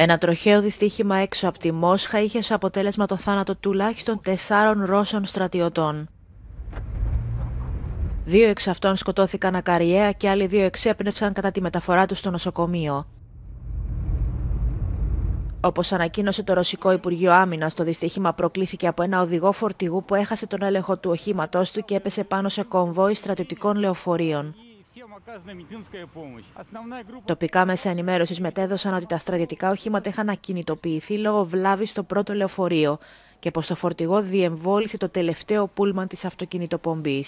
Ένα τροχαίο δυστύχημα έξω από τη Μόσχα είχε σε αποτέλεσμα το θάνατο τουλάχιστον τεσσάρων Ρώσων στρατιωτών. Δύο εξ αυτών σκοτώθηκαν ακαριέα και άλλοι δύο εξέπνευσαν κατά τη μεταφορά τους στο νοσοκομείο. Όπως ανακοίνωσε το Ρωσικό Υπουργείο Άμυνας, το δυστύχημα προκλήθηκε από ένα οδηγό φορτηγού που έχασε τον έλεγχο του οχήματός του και έπεσε πάνω σε κομβόι στρατιωτικών λεωφορείων. Τοπικά μέσα ενημέρωσης μετέδωσαν ότι τα στρατιωτικά οχήματα είχαν ακινητοποιηθεί λόγω βλάβης στο πρώτο λεωφορείο και πως το φορτηγό διεμβόλησε το τελευταίο πούλμαν της αυτοκινητοπομπής.